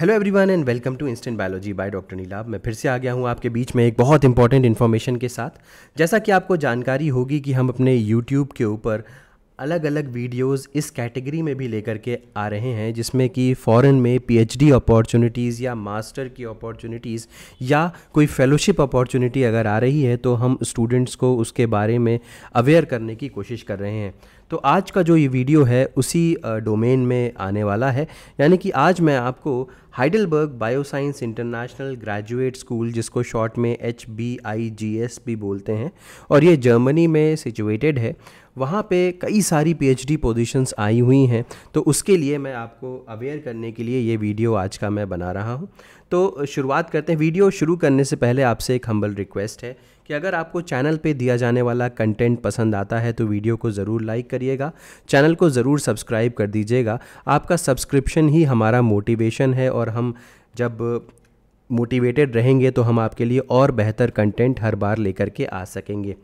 hello everyone and welcome to instant biology by doctor Neelab मैं फिर से आ गया हूँ आपके बीच में एक बहुत इंपॉर्टेंट इन्फॉर्मेशन के साथ जैसा कि आपको जानकारी होगी कि हम अपने यूट्यूब के ऊपर अलग अलग वीडियोस इस कैटेगरी में भी लेकर के आ रहे हैं जिसमें कि फ़ॉरेन में पीएचडी अपॉर्चुनिटीज़ या मास्टर की अपॉर्चुनिटीज़ या कोई फेलोशिप अपॉर्चुनिटी अगर आ रही है तो हम स्टूडेंट्स को उसके बारे में अवेयर करने की कोशिश कर रहे हैं तो आज का जो ये वीडियो है उसी डोमेन में आने वाला है यानी कि आज मैं आपको Heidelberg bioscience international graduate school जिसको शॉर्ट में H B I G S भी बोलते हैं और ये जर्मनी में सिचुएटेड है वहाँ पे कई सारी पीएचडी पोजीशंस आई हुई हैं तो उसके लिए मैं आपको अवेयर करने के लिए ये वीडियो आज का मैं बना रहा हूँ तो शुरुआत करते हैं वीडियो शुरू करने से पहले आपसे एक हम्बल रिक्वेस्ट है कि अगर आपको चैनल पे दिया जाने वाला कंटेंट पसंद आता है तो वीडियो को ज़रूर लाइक करिएगा चैनल को ज़रूर सब्सक्राइब कर दीजिएगा आपका सब्सक्रिप्शन ही हमारा मोटिवेशन है और हम जब मोटिवेटेड रहेंगे तो हम आपके लिए और बेहतर कंटेंट हर बार लेकर के आ सकेंगे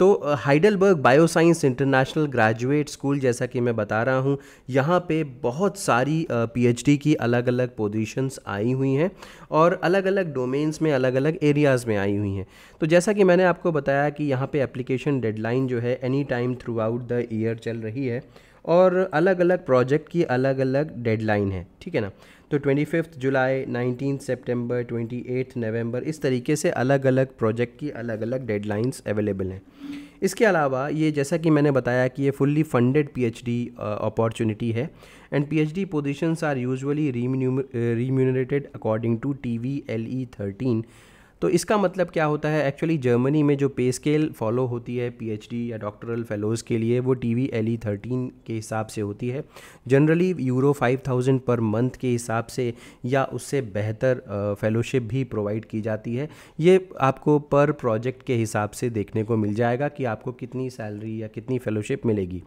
तो Heidelberg bioscience international graduate school जैसा कि मैं बता रहा हूँ यहाँ पे बहुत सारी पीएचडी की अलग अलग पोजीशंस आई हुई हैं और अलग अलग डोमेन्स में अलग अलग एरियाज़ में आई हुई हैं तो जैसा कि मैंने आपको बताया कि यहाँ पे एप्लीकेशन डेडलाइन जो है any time throughout the year चल रही है और अलग अलग प्रोजेक्ट की अलग अलग डेडलाइन है ठीक है ना तो twenty fifth July nineteen September twenty eight November इस तरीके से अलग अलग प्रोजेक्ट की अलग अलग डेडलाइंस अवेलेबल हैं इसके अलावा ये जैसा कि मैंने बताया कि ये फुल्ली फंडेड पीएचडी अपॉर्चुनिटी है and PhD positions are usually remunerated according to T V L E thirteen तो इसका मतलब क्या होता है एक्चुअली जर्मनी में जो पे स्केल फॉलो होती है पीएचडी या डॉक्टरल फेलोज़ के लिए वो T V L E thirteen के हिसाब से होती है generally euro five thousand per month के हिसाब से या उससे बेहतर फेलोशिप भी प्रोवाइड की जाती है ये आपको पर प्रोजेक्ट के हिसाब से देखने को मिल जाएगा कि आपको कितनी सैलरी या कितनी फेलोशिप मिलेगी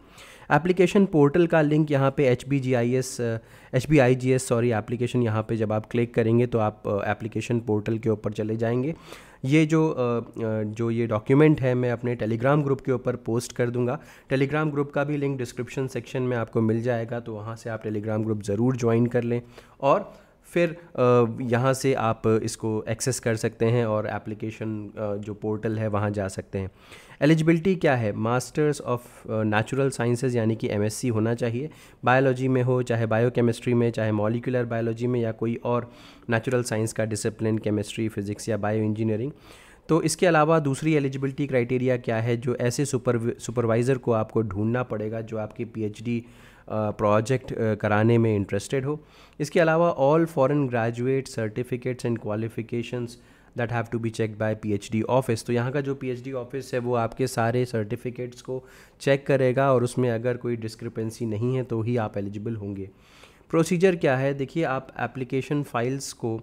एप्लीकेशन पोर्टल का लिंक यहाँ पे H B G I S H B I G S sorry application यहाँ पे जब आप क्लिक करेंगे तो आप एप्लीकेशन पोर्टल के ऊपर चले जाएंगे जाएंगे ये जो जो ये डॉक्यूमेंट है मैं अपने टेलीग्राम ग्रुप के ऊपर पोस्ट कर दूंगा टेलीग्राम ग्रुप का भी लिंक डिस्क्रिप्शन सेक्शन में आपको मिल जाएगा तो वहाँ से आप टेलीग्राम ग्रुप ज़रूर ज्वाइन कर लें और फिर यहाँ से आप इसको एक्सेस कर सकते हैं और एप्लीकेशन जो पोर्टल है वहाँ जा सकते हैं एलिजिबिलिटी क्या है मास्टर्स ऑफ नेचुरल साइंसेज यानी कि एमएससी होना चाहिए बायोलॉजी में हो चाहे बायोकेमिस्ट्री में चाहे मॉलिकुलर बायोलॉजी में या कोई और नेचुरल साइंस का डिसिप्लिन केमिस्ट्री फिजिक्स या बायो इंजीनियरिंग तो इसके अलावा दूसरी एलिजिबिलिटी क्राइटेरिया क्या है जो ऐसे सुपर सुपरवाइज़र को आपको ढूंढना पड़ेगा जो आपकी पीएचडी प्रोजेक्ट कराने में इंटरेस्टेड हो इसके अलावा all foreign graduate certificates and qualifications that have to be check by PhD office तो यहाँ का जो पीएचडी ऑफिस है वो आपके सारे सर्टिफिकेट्स को चेक करेगा और उसमें अगर कोई डिस्क्रिपेंसी नहीं है तो ही आप एलिजिबल होंगे प्रोसीजर क्या है देखिए आप एप्लीकेशन फाइल्स को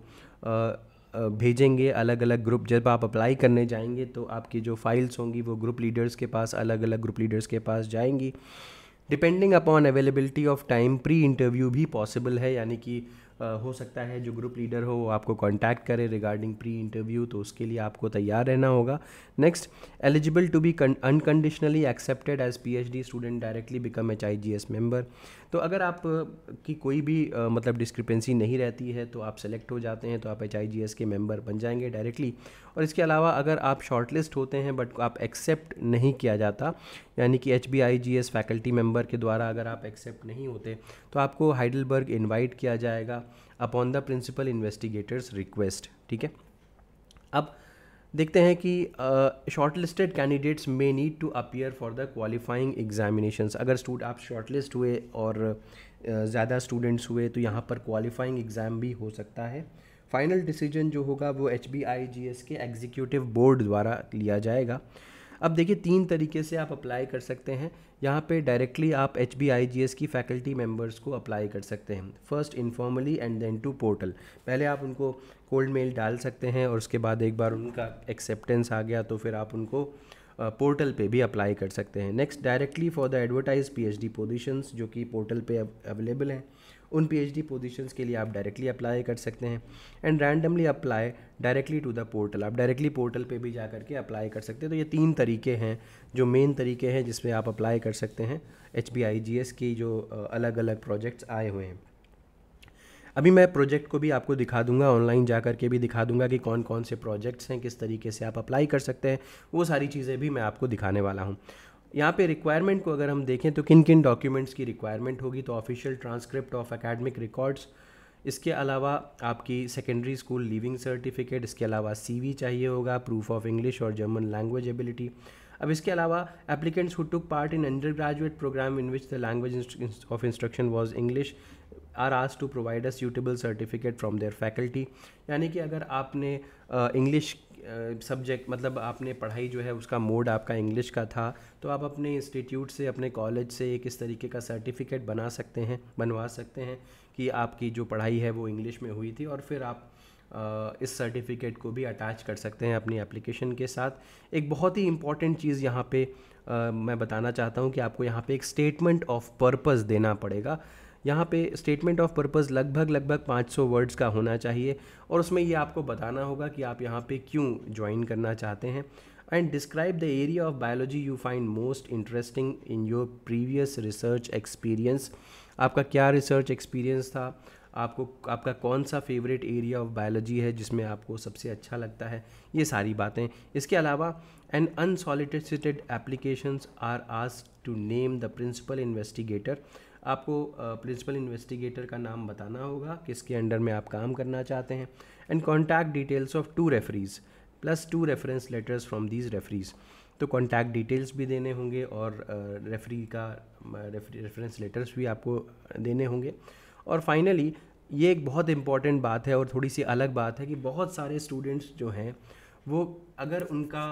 भेजेंगे अलग अलग ग्रुप जब आप अप्लाई करने जाएंगे तो आपकी जो फाइल्स होंगी वो ग्रुप लीडर्स के पास अलग अलग ग्रुप लीडर्स के पास जाएंगी depending upon availability of time pre interview भी पॉसिबल है यानी कि हो सकता है जो ग्रुप लीडर हो वो आपको कांटेक्ट करे रिगार्डिंग प्री इंटरव्यू तो उसके लिए आपको तैयार रहना होगा next eligible to be unconditionally accepted as PhD student directly become H I member तो अगर आप की कोई भी uh, मतलब डिस्क्रिपेंसी नहीं रहती है तो आप सेलेक्ट हो जाते हैं तो आप एच के मेंबर बन जाएंगे डायरेक्टली और इसके अलावा अगर आप शॉर्टलिस्ट होते हैं बट आप एक्सेप्ट नहीं किया जाता यानी कि एच बी फैकल्टी मेंबर के द्वारा अगर आप एक्सेप्ट नहीं होते तो आपको हाइडलबर्ग इनवाइट किया जाएगा upon the principal investigators request ठीक है अब देखते हैं कि short listed candidates may need to appear for the qualifying examination अगर स्टूड आप शॉर्ट लिस्ट हुए और uh, ज़्यादा स्टूडेंट्स हुए तो यहाँ पर क्वालिफाइंग एग्ज़ाम भी हो सकता है फाइनल डिसीजन जो होगा वो H B I G S के एग्जीक्यूटिव बोर्ड द्वारा लिया जाएगा अब देखिए तीन तरीके से आप अप्लाई कर सकते हैं यहाँ पे डायरेक्टली आप एच की फैकल्टी मेंबर्स को अप्लाई कर सकते हैं first informally and then to portal पहले आप उनको कोल्ड मेल डाल सकते हैं और उसके बाद एक बार उनका एक्सेप्टेंस आ गया तो फिर आप उनको पोर्टल पे भी अप्लाई कर सकते हैं next directly for the advertise PhD positions जो कि पोर्टल पे अवेलेबल हैं उन पीएचडी पोजीशंस के लिए आप डायरेक्टली अप्लाई कर सकते हैं and randomly apply directly to the portal आप डायरेक्टली पोर्टल पे भी जा करके अप्लाई कर सकते हैं तो ये तीन तरीके हैं जो मेन तरीके हैं जिसमें आप अप्लाई कर सकते हैं एच की जो अलग अलग प्रोजेक्ट्स आए हुए हैं अभी मैं प्रोजेक्ट को भी आपको दिखा दूंगा ऑनलाइन जा करके भी दिखा दूंगा कि कौन कौन से प्रोजेक्ट्स हैं किस तरीके से आप अप्लाई कर सकते हैं वो सारी चीज़ें भी मैं आपको दिखाने वाला हूँ यहाँ पे रिक्वायरमेंट को अगर हम देखें तो किन किन डॉक्यूमेंट्स की रिक्वायरमेंट होगी तो official transcript of academic records इसके अलावा आपकी सेकेंडरी स्कूल लिविंग सर्टिफिकेट इसके अलावा सी चाहिए होगा प्रूफ ऑफ इंग्लिश और जर्मन लैंग्वेज एबिलिटी अब इसके अलावा applicants who took part in undergraduate program in which the language of instruction was English are आज to provide a suitable certificate from their faculty यानी कि अगर आपने English subject मतलब आपने पढ़ाई जो है उसका मोड आपका इंग्लिश का था तो आप अपने इंस्टीट्यूट से अपने कॉलेज से एक इस तरीके का सर्टिफिकेट बना सकते हैं बनवा सकते हैं कि आपकी जो पढ़ाई है वो इंग्लिश में हुई थी और फिर आप इस सर्टिफिकेट को भी अटैच कर सकते हैं अपनी एप्लीकेशन के साथ एक बहुत ही इंपॉर्टेंट चीज़ यहाँ पे मैं बताना चाहता हूँ कि आपको यहाँ पे एक स्टेटमेंट ऑफ पर्पस देना पड़ेगा यहाँ पे स्टेटमेंट ऑफ पर्पज़ लगभग लगभग 500 वर्ड्स का होना चाहिए और उसमें ये आपको बताना होगा कि आप यहाँ पे क्यों ज्वाइन करना चाहते हैं and describe the area of biology you find most interesting in your previous research experience आपका क्या रिसर्च एक्सपीरियंस था आपको आपका कौन सा फेवरेट एरिया ऑफ बायोलॉजी है जिसमें आपको सबसे अच्छा लगता है ये सारी बातें इसके अलावा and unsolicited applications are ask to name the principal investigator आपको प्रिंसिपल इन्वेस्टिगेटर का नाम बताना होगा किसके अंडर में आप काम करना चाहते हैं and contact details of two referees plus two reference letters from these referees तो कॉन्टैक्ट डिटेल्स भी देने होंगे और रेफरी का रेफरेंस लेटर्स भी आपको देने होंगे और फाइनली ये एक बहुत इम्पॉर्टेंट बात है और थोड़ी सी अलग बात है कि बहुत सारे स्टूडेंट्स जो हैं वो अगर उनका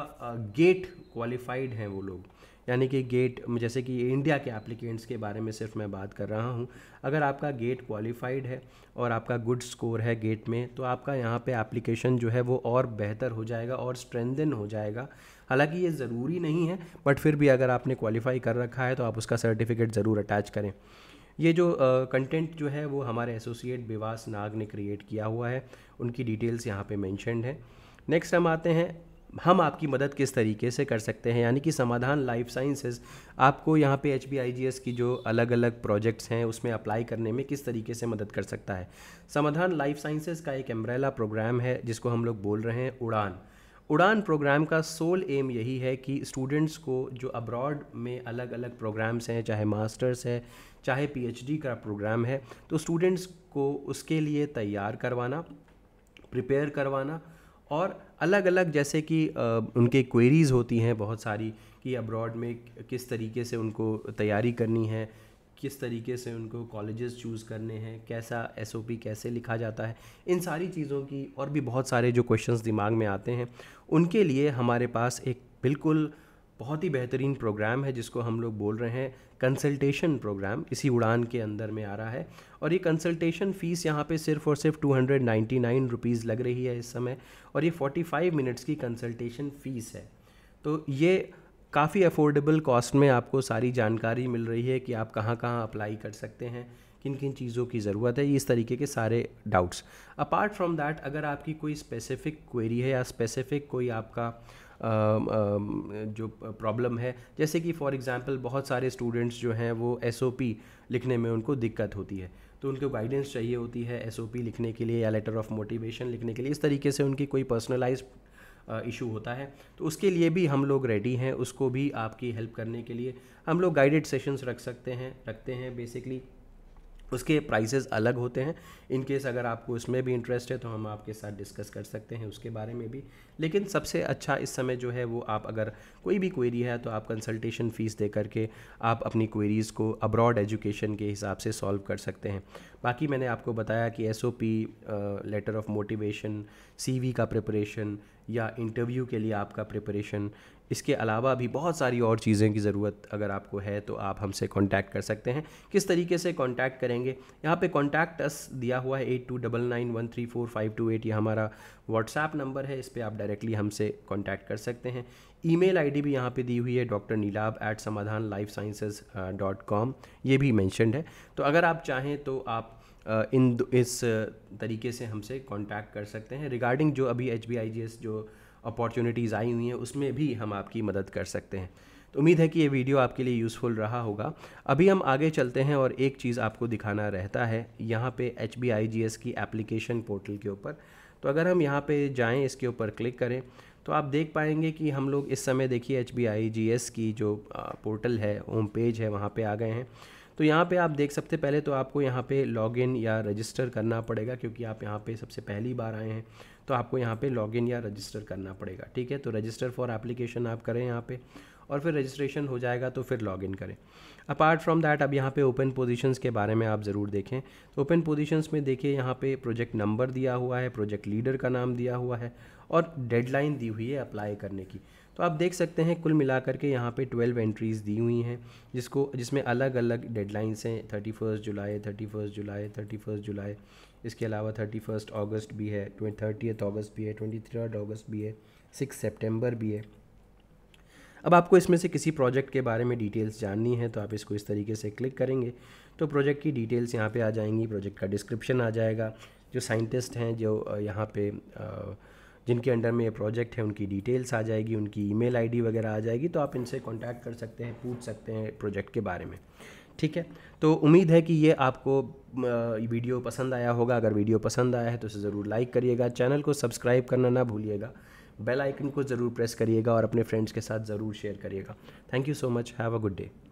गेट क्वालिफाइड हैं वो लोग यानी कि गेट जैसे कि इंडिया के एप्लीकेंट्स के बारे में सिर्फ मैं बात कर रहा हूँ अगर आपका गेट क्वालिफाइड है और आपका गुड स्कोर है गेट में तो आपका यहाँ पे एप्लीकेशन जो है वो और बेहतर हो जाएगा और स्ट्रेंदन हो जाएगा हालांकि ये ज़रूरी नहीं है बट फिर भी अगर आपने क्वालिफाई कर रखा है तो आप उसका सर्टिफिकेट ज़रूर अटैच करें ये जो कंटेंट जो है वो हमारे एसोसिएट विवास नाग ने क्रिएट किया हुआ है उनकी डिटेल्स यहाँ पे मैंशनड है नेक्स्ट हम आते हैं हम आपकी मदद किस तरीके से कर सकते हैं यानी कि समाधान लाइफ साइंसेज आपको यहाँ पे एच की जो अलग अलग प्रोजेक्ट्स हैं उसमें अप्लाई करने में किस तरीके से मदद कर सकता है समाधान लाइफ साइंसेज का एक एम्ब्रेला प्रोग्राम है जिसको हम लोग बोल रहे हैं उड़ान उड़ान प्रोग्राम का सोल एम यही है कि स्टूडेंट्स को जो अब्रॉड में अलग अलग प्रोग्राम्स हैं चाहे मास्टर्स है चाहे पीएचडी का प्रोग्राम है तो स्टूडेंट्स को उसके लिए तैयार करवाना प्रिपेयर करवाना और अलग अलग जैसे कि उनके क्वेरीज़ होती हैं बहुत सारी कि अब्रॉड में किस तरीके से उनको तैयारी करनी है किस तरीके से उनको कॉलेजेस चूज़ करने हैं कैसा एसओपी कैसे लिखा जाता है इन सारी चीज़ों की और भी बहुत सारे जो क्वेश्चंस दिमाग में आते हैं उनके लिए हमारे पास एक बिल्कुल बहुत ही बेहतरीन प्रोग्राम है जिसको हम लोग बोल रहे हैं कंसल्टेशन प्रोग्राम इसी उड़ान के अंदर में आ रहा है और ये कंसल्टेशन फ़ीस यहाँ पे सिर्फ और सिर्फ two hundred ninety nine rupees लग रही है इस समय और ये फोर्टी फाइव मिनट्स की कंसल्टेशन फ़ीस है तो ये काफ़ी अफोर्डेबल कॉस्ट में आपको सारी जानकारी मिल रही है कि आप कहाँ कहाँ अप्लाई कर सकते हैं किन किन चीज़ों की ज़रूरत है इस तरीके के सारे डाउट्स अपार्ट फ्रॉम दैट अगर आपकी कोई स्पेसिफ़िक क्वेरी है या स्पेसिफ़िक कोई आपका जो प्रॉब्लम है जैसे कि फॉर एग्ज़ाम्पल बहुत सारे स्टूडेंट्स जो हैं वो एस लिखने में उनको दिक्कत होती है तो उनको गाइडेंस चाहिए होती है एस लिखने के लिए या लेटर ऑफ मोटिवेशन लिखने के लिए इस तरीके से उनकी कोई पर्सनलाइज इशू होता है तो उसके लिए भी हम लोग रेडी हैं उसको भी आपकी हेल्प करने के लिए हम लोग गाइडेड सेशंस रख सकते हैं रखते हैं बेसिकली उसके प्राइसेस अलग होते हैं इन केस अगर आपको उसमें भी इंटरेस्ट है तो हम आपके साथ डिस्कस कर सकते हैं उसके बारे में भी लेकिन सबसे अच्छा इस समय जो है वो आप अगर कोई भी क्वेरी है तो आप कंसल्टेशन फ़ीस दे करके आप अपनी क्वेरीज़ को अब्रॉड एजुकेशन के हिसाब से सॉल्व कर सकते हैं बाकी मैंने आपको बताया कि S letter of motivation C का प्रिपरेशन या इंटरव्यू के लिए आपका प्रिपरेशन इसके अलावा भी बहुत सारी और चीज़ें की ज़रूरत अगर आपको है तो आप हमसे कांटेक्ट कर सकते हैं किस तरीके से कांटेक्ट करेंगे यहाँ पे कांटेक्ट अस दिया हुआ है eight two double nine one three four five two eight ये हमारा व्हाट्सएप नंबर है इस पर आप डायरेक्टली हमसे कांटेक्ट कर सकते हैं ईमेल आईडी भी यहाँ पे दी हुई है doctor Neelab at Samadhan life sciences dot com ये भी मैंशनड है तो अगर आप चाहें तो आप इन इस तरीके से हमसे कांटेक्ट कर सकते हैं रिगार्डिंग जो अभी H B I G S जो अपॉर्चुनिटीज़ आई हुई हैं उसमें भी हम आपकी मदद कर सकते हैं तो उम्मीद है कि ये वीडियो आपके लिए यूज़फुल रहा होगा अभी हम आगे चलते हैं और एक चीज़ आपको दिखाना रहता है यहाँ पे एच की एप्लीकेशन पोर्टल के ऊपर तो अगर हम यहाँ पे जाएं इसके ऊपर क्लिक करें तो आप देख पाएंगे कि हम लोग इस समय देखिए एच की जो पोर्टल है होम पेज है वहाँ पर आ गए हैं तो यहाँ पे आप देख सकते पहले तो आपको यहाँ पे लॉगिन या रजिस्टर करना पड़ेगा क्योंकि आप यहाँ पे सबसे पहली बार आए हैं तो आपको यहाँ पे इन या रजिस्टर करना पड़ेगा ठीक है तो रजिस्टर फॉर एप्लीकेशन आप करें यहाँ पे और फिर रजिस्ट्रेशन हो जाएगा तो फिर लॉग इन करें अपार्ट फ्रॉम दैट अब यहाँ पे ओपन पोजीशंस के बारे में आप ज़रूर देखें तो ओपन पोजीशंस में देखिए यहाँ पे प्रोजेक्ट नंबर दिया हुआ है प्रोजेक्ट लीडर का नाम दिया हुआ है और डेडलाइन दी हुई है अप्लाई करने की तो आप देख सकते हैं कुल मिलाकर के यहाँ पे 12 एंट्रीज़ दी हुई हैं जिसको जिसमें अलग अलग डेडलाइंस हैं thirty first July thirty first July thirty first July इसके अलावा थर्टी फर्स्ट अगस्त भी है थर्टीथ अगस्त भी है ट्वेंटी थर्ड अगस्त भी है सिक्स सेप्टेम्बर भी है अब आपको इसमें से किसी प्रोजेक्ट के बारे में डिटेल्स जाननी है तो आप इसको इस तरीके से क्लिक करेंगे तो प्रोजेक्ट की डिटेल्स यहाँ पे आ जाएंगी प्रोजेक्ट का डिस्क्रिप्शन आ जाएगा जो साइंटिस्ट हैं जो यहाँ पे आ, जिनके अंडर में ये प्रोजेक्ट है उनकी डिटेल्स आ जाएगी उनकी ईमेल आईडी वगैरह आ जाएगी तो आप इनसे कांटेक्ट कर सकते हैं पूछ सकते हैं प्रोजेक्ट के बारे में ठीक है तो उम्मीद है कि ये आपको वीडियो पसंद आया होगा अगर वीडियो पसंद आया है तो इसे ज़रूर लाइक करिएगा चैनल को सब्सक्राइब करना ना भूलिएगा बेल आइकन को ज़रूर प्रेस करिएगा और अपने फ्रेंड्स के साथ ज़रूर शेयर करिएगा thank you so much have a good day